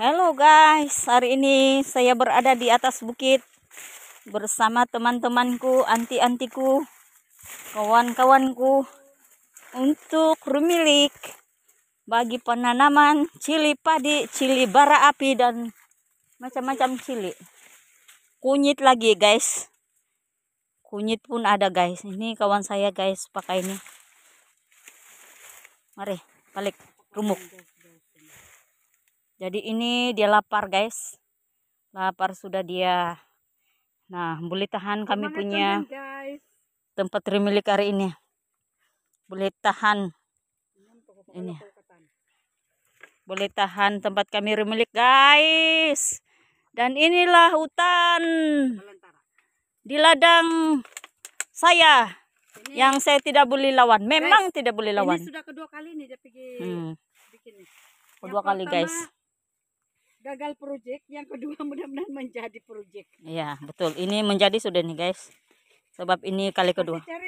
Halo guys, hari ini saya berada di atas bukit bersama teman-temanku, anti-antiku, kawan-kawanku untuk rumilik bagi penanaman cili padi, cili bara api dan macam-macam cili. Kunyit lagi guys. Kunyit pun ada guys. Ini kawan saya guys pakai ini. Mari balik rumuk jadi ini dia lapar guys lapar sudah dia nah boleh tahan kami Mana punya temen, tempat remilik hari ini boleh tahan ini boleh tahan tempat kami remilik guys dan inilah hutan di ladang saya ini, yang saya tidak boleh lawan. Memang guys, tidak boleh lawan. Ini sudah kedua kali nih dia pergi hmm. bikin. Kedua kali pertama, guys gagal project, yang kedua mudah-mudahan menjadi project. Iya, betul. Ini menjadi sudah nih, guys. Sebab ini kali kedua.